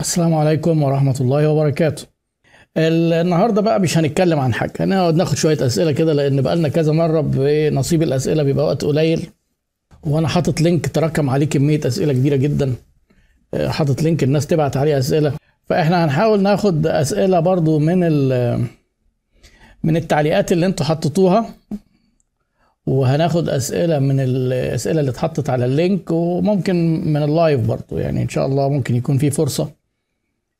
السلام عليكم ورحمة الله وبركاته النهارده بقى مش هنتكلم عن حاجه هنقعد ناخد شويه اسئله كده لان بقالنا كذا مره بنصيب الاسئله بيبقى وقت قليل وانا حاطط لينك تراكم عليه كميه اسئله كبيره جدا حاطط لينك الناس تبعت عليه اسئله فاحنا هنحاول ناخد اسئله برضو من من التعليقات اللي انتوا حطيتوها وهناخد اسئله من الاسئله اللي اتحطت على اللينك وممكن من اللايف برضو يعني ان شاء الله ممكن يكون في فرصه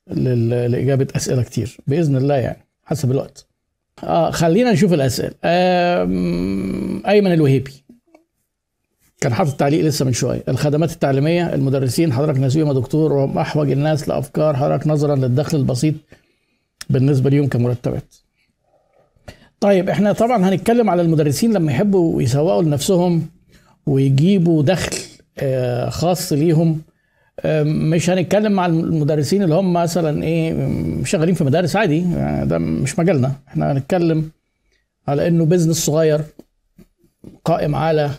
لاجابه اسئله كتير باذن الله يعني حسب الوقت اه خلينا نشوف الاسئله ايمن الوهيبي كان حاطط تعليق لسه من شويه الخدمات التعليميه المدرسين حضرتك يا دكتور وهم احوج الناس لافكار حضرتك نظرا للدخل البسيط بالنسبه ليهم كمرتبات طيب احنا طبعا هنتكلم على المدرسين لما يحبوا يسوقوا لنفسهم ويجيبوا دخل آه، خاص ليهم آه، مش هنتكلم مع المدرسين اللي هم مثلا ايه شغالين في مدارس عادي يعني ده مش مجالنا احنا هنتكلم على انه بزنس صغير قائم على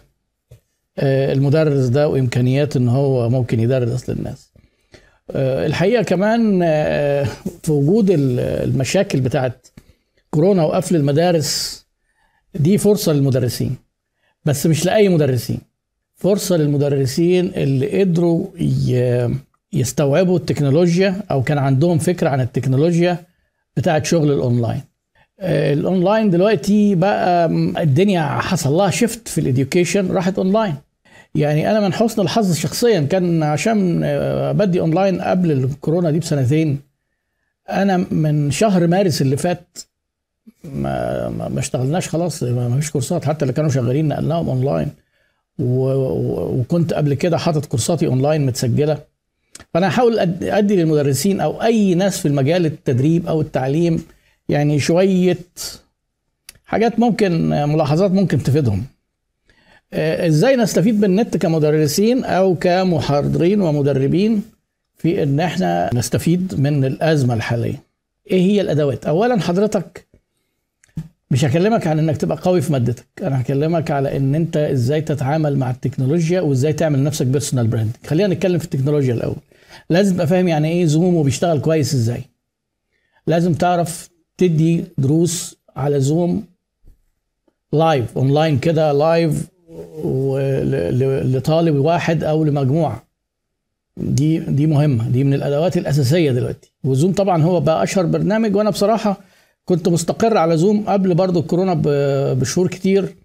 آه، المدرس ده وامكانيات ان هو ممكن يدرس للناس آه، الحقيقه كمان في وجود المشاكل بتاعت كورونا وقفل المدارس دي فرصه للمدرسين بس مش لاي مدرسين فرصه للمدرسين اللي قدروا يستوعبوا التكنولوجيا او كان عندهم فكره عن التكنولوجيا بتاعه شغل الاونلاين آه، الاونلاين دلوقتي بقى الدنيا حصل لها شيفت في الاديوكيشن راحت اونلاين يعني انا من حسن الحظ شخصيا كان عشان آه، بدي اونلاين قبل الكورونا دي بسنتين انا من شهر مارس اللي فات ما ما اشتغلناش خلاص ما فيش كورسات حتى اللي كانوا شغالين نقلناهم اونلاين وكنت قبل كده حاطط كورساتي اونلاين متسجله فانا هحاول ادي للمدرسين او اي ناس في المجال التدريب او التعليم يعني شويه حاجات ممكن ملاحظات ممكن تفيدهم آه، ازاي نستفيد بالنت كمدرسين او كمحاضرين ومدربين في ان احنا نستفيد من الازمه الحاليه ايه هي الادوات اولا حضرتك مش هكلمك عن انك تبقى قوي في مادتك انا هكلمك على ان انت ازاي تتعامل مع التكنولوجيا وازاي تعمل نفسك بيرسونال براند خلينا نتكلم في التكنولوجيا الاول لازم تبقى فاهم يعني ايه زوم وبيشتغل كويس ازاي لازم تعرف تدي دروس على زوم لايف اونلاين كده لايف لطالب واحد او لمجموعه دي دي مهمه دي من الادوات الاساسيه دلوقتي وزوم طبعا هو بقى اشهر برنامج وانا بصراحه كنت مستقر على زوم قبل برضو الكورونا بشهور كتير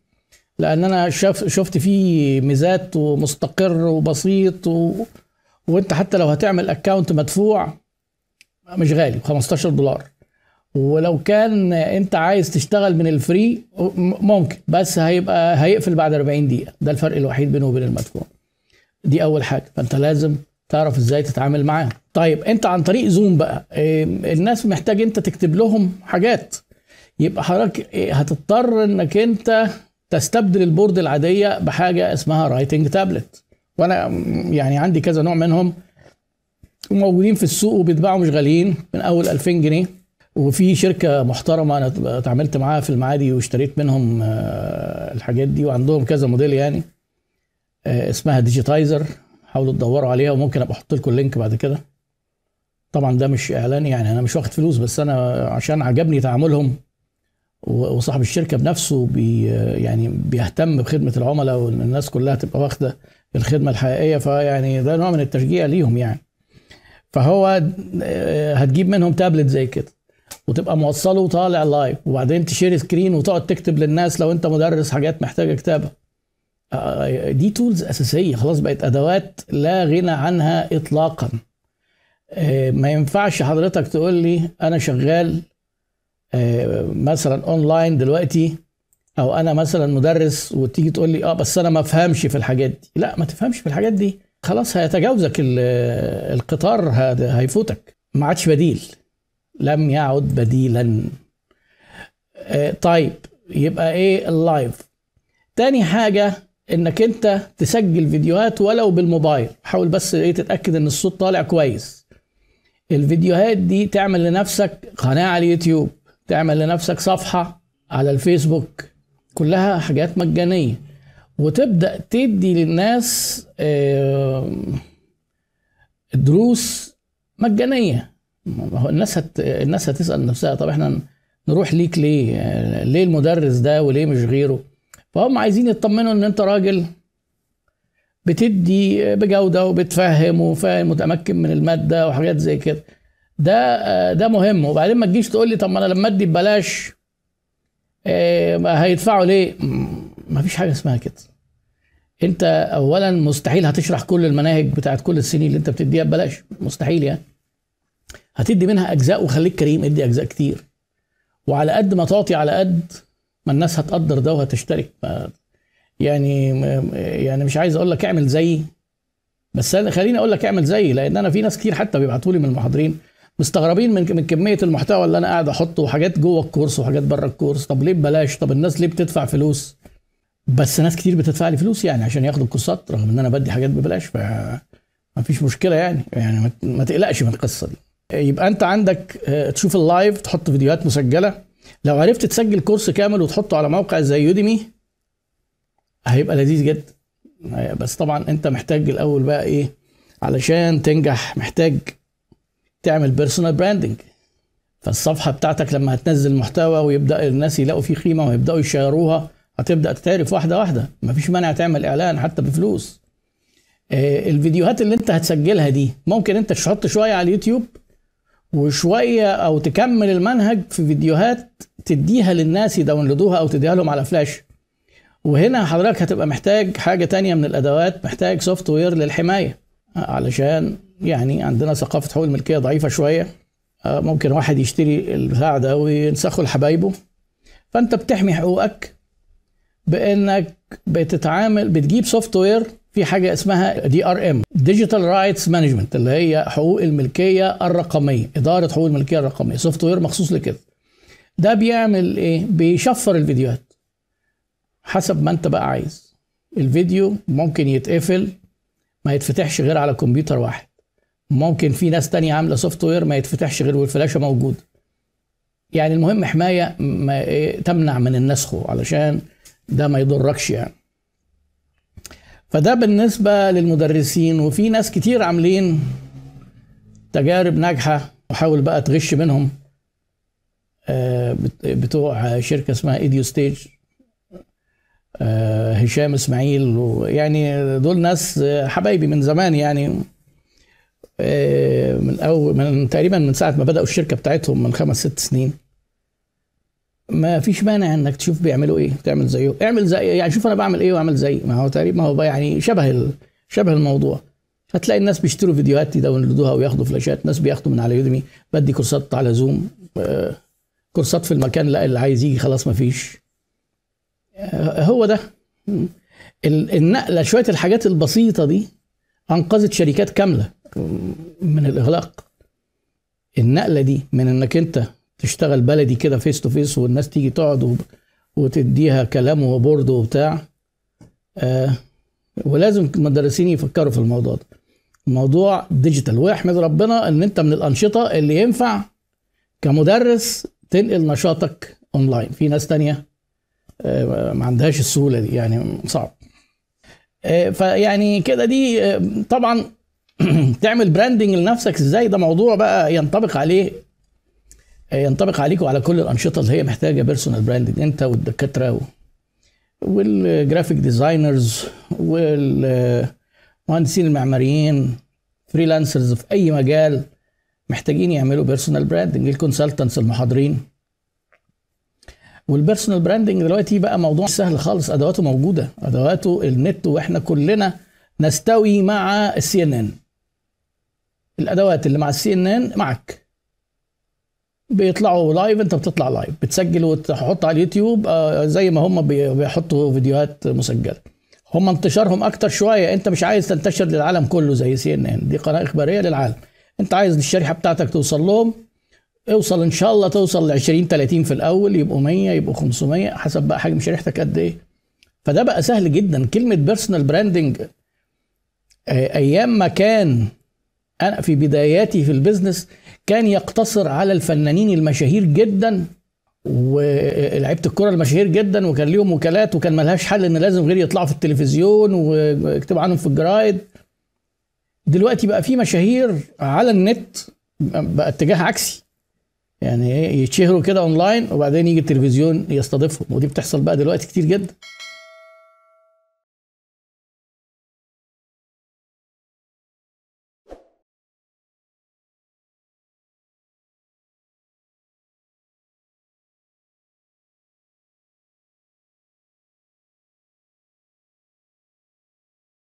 لان انا شفت فيه ميزات ومستقر وبسيط و... وانت حتى لو هتعمل اكونت مدفوع مش غالي 15 دولار ولو كان انت عايز تشتغل من الفري ممكن بس هيبقى هيقفل بعد 40 دقيقه ده الفرق الوحيد بينه وبين المدفوع دي اول حاجه فانت لازم تعرف ازاي تتعامل معاه طيب انت عن طريق زوم بقى إيه، الناس محتاج انت تكتب لهم حاجات يبقى حضرتك إيه، هتضطر انك انت تستبدل البورد العاديه بحاجه اسمها رايتنج تابلت وانا يعني عندي كذا نوع منهم موجودين في السوق وبيتباعوا مش غاليين من اول 2000 جنيه وفي شركه محترمه انا اتعاملت معاها في المعادي واشتريت منهم آه، الحاجات دي وعندهم كذا موديل يعني آه، اسمها ديجيتايزر حاولوا تدوروا عليها وممكن ابقى احط لكم اللينك بعد كده طبعا ده مش اعلان يعني انا مش واخد فلوس بس انا عشان عجبني تعاملهم وصاحب الشركه بنفسه بي يعني بيهتم بخدمه العملاء وان الناس كلها تبقى واخده الخدمه الحقيقيه فيعني ده نوع من التشجيع ليهم يعني فهو آه، هتجيب منهم تابلت زي كده وتبقى موصله وطالع لايف وبعدين تشير سكرين وتقعد تكتب للناس لو انت مدرس حاجات محتاجه كتابه آه، دي تولز اساسيه خلاص بقت ادوات لا غنى عنها اطلاقا آه، ما ينفعش حضرتك تقول لي انا شغال آه، مثلا اونلاين دلوقتي او انا مثلا مدرس وتيجي تقول لي اه بس انا ما افهمش في الحاجات دي لا ما تفهمش في الحاجات دي خلاص هيتجاوزك القطار هيفوتك ما عادش بديل لم يعد بديلا طيب يبقى ايه اللايف تاني حاجه انك انت تسجل فيديوهات ولو بالموبايل حاول بس ايه تتاكد ان الصوت طالع كويس الفيديوهات دي تعمل لنفسك قناه على اليوتيوب تعمل لنفسك صفحه على الفيسبوك كلها حاجات مجانيه وتبدا تدي للناس دروس مجانيه الناس هت... الناس هتسال نفسها طب احنا نروح ليك ليه ليه المدرس ده وليه مش غيره فهم عايزين يطمنوا ان انت راجل بتدي بجوده وبتفهم وفاهم متمكن من الماده وحاجات زي كده ده ده مهم وبعدين ما تجيش تقول لي طب ما انا لما ادي ببلاش آه، هيدفعوا ليه ما فيش حاجه اسمها كده انت اولا مستحيل هتشرح كل المناهج بتاعت كل السنين اللي انت بتديها ببلاش مستحيل يعني هتدي منها اجزاء وخليك كريم ادي اجزاء كتير وعلى قد ما تعطي على قد ما الناس هتقدر ده وهتشتري يعني يعني مش عايز اقول لك اعمل زيي بس خليني اقول لك اعمل زيي لان انا في ناس كتير حتى بيبعتوا لي من المحاضرين مستغربين من من كميه المحتوى اللي انا قاعد احطه وحاجات جوه الكورس وحاجات بره الكورس طب ليه ببلاش طب الناس ليه بتدفع فلوس بس ناس كتير بتدفع لي فلوس يعني عشان ياخدوا الكورسات رغم ان انا بدي حاجات ببلاش ما فيش مشكله يعني يعني ما تقلقش من القصه دي يبقى انت عندك آه، تشوف اللايف تحط فيديوهات مسجله لو عرفت تسجل كورس كامل وتحطه على موقع زي يوديمي هيبقى لذيذ جدا بس طبعا انت محتاج الاول بقى ايه علشان تنجح محتاج تعمل بيرسونال براندنج فالصفحه بتاعتك لما هتنزل محتوى ويبدا الناس يلاقوا فيه قيمه ويبداوا يشيروها هتبدا تتعرف واحده واحده مفيش مانع تعمل اعلان حتى بفلوس آه، الفيديوهات اللي انت هتسجلها دي ممكن انت تحط شويه على اليوتيوب وشويه او تكمل المنهج في فيديوهات تديها للناس يداونلودوها او تديها لهم على فلاش وهنا حضرتك هتبقى محتاج حاجه تانية من الادوات محتاج سوفت وير للحمايه علشان يعني عندنا ثقافه حقوق الملكيه ضعيفه شويه آه، ممكن واحد يشتري البتاع ده وينسخه لحبايبه فانت بتحمي حقوقك بانك بتتعامل بتجيب سوفت وير في حاجه اسمها دي ار ام ديجيتال رايتس مانجمنت اللي هي حقوق الملكيه الرقميه اداره حقوق الملكيه الرقميه سوفت وير مخصوص لكده ده بيعمل ايه بيشفر الفيديوهات حسب ما انت بقى عايز الفيديو ممكن يتقفل ما يتفتحش غير على كمبيوتر واحد ممكن في ناس تانية عامله سوفت وير ما يتفتحش غير والفلاشه موجوده يعني المهم حمايه ما إيه، تمنع من النسخ علشان ده ما يضركش يعني فده بالنسبة للمدرسين وفي ناس كتير عاملين تجارب ناجحة وحاول بقى تغش منهم آه، بتوع شركة اسمها ايديو ستيج آه، هشام اسماعيل ويعني دول ناس حبايبي من زمان يعني آه، من أول من تقريبا من ساعة ما بدأوا الشركة بتاعتهم من خمس ست سنين ما فيش مانع انك تشوف بيعملوا ايه تعمل زيه اعمل زي يعني شوف انا بعمل ايه واعمل زي ما هو تقريبا ما هو يعني شبه ال... شبه الموضوع هتلاقي الناس بيشتروا فيديوهات يداونلودوها وياخدوا فلاشات ناس بياخدوا من على يوديمي بدي كورسات على زوم آه، كورسات في المكان لا اللي عايز يجي خلاص ما فيش آه، هو ده النقله شويه الحاجات البسيطه دي انقذت شركات كامله من الاغلاق النقله دي من انك انت تشتغل بلدي كده فيس تو فيس والناس تيجي تقعد وتديها كلام وبورد وبتاع آه ولازم المدرسين يفكروا في الموضوع ده الموضوع ديجيتال واحمد ربنا ان انت من الانشطه اللي ينفع كمدرس تنقل نشاطك اونلاين في ناس تانية آه، ما عندهاش السهوله دي يعني صعب آه، فيعني كده دي آه، طبعا تعمل براندنج لنفسك ازاي ده موضوع بقى ينطبق عليه ينطبق عليك وعلى كل الانشطه اللي هي محتاجه بيرسونال براندنج انت والدكاتره و... والجرافيك ديزاينرز والمهندسين المعماريين فريلانسرز في اي مجال محتاجين يعملوا بيرسونال براندنج الكونسلتنتس المحاضرين والبيرسونال براندنج دلوقتي بقى موضوع سهل خالص ادواته موجوده ادواته النت واحنا كلنا نستوي مع السي ان ان الادوات اللي مع السي ان ان معك بيطلعوا لايف انت بتطلع لايف بتسجل وتحط على اليوتيوب آه، زي ما هم بيحطوا فيديوهات مسجله هم انتشارهم اكتر شويه انت مش عايز تنتشر للعالم كله زي سي ان ان دي قناه اخباريه للعالم انت عايز الشريحه بتاعتك توصل لهم اوصل ان شاء الله توصل ل 20 30 في الاول يبقوا 100 يبقوا 500 حسب بقى حجم شريحتك قد ايه فده بقى سهل جدا كلمه بيرسونال آه، براندنج ايام ما كان انا في بداياتي في البيزنس كان يقتصر على الفنانين المشاهير جدا ولعيبه الكره المشاهير جدا وكان ليهم وكالات وكان ملهاش حل ان لازم غير يطلعوا في التلفزيون ويكتبوا عنهم في الجرايد دلوقتي بقى في مشاهير على النت بقى اتجاه عكسي يعني إيه، يتشهروا كده اونلاين وبعدين يجي التلفزيون يستضيفهم ودي بتحصل بقى دلوقتي كتير جدا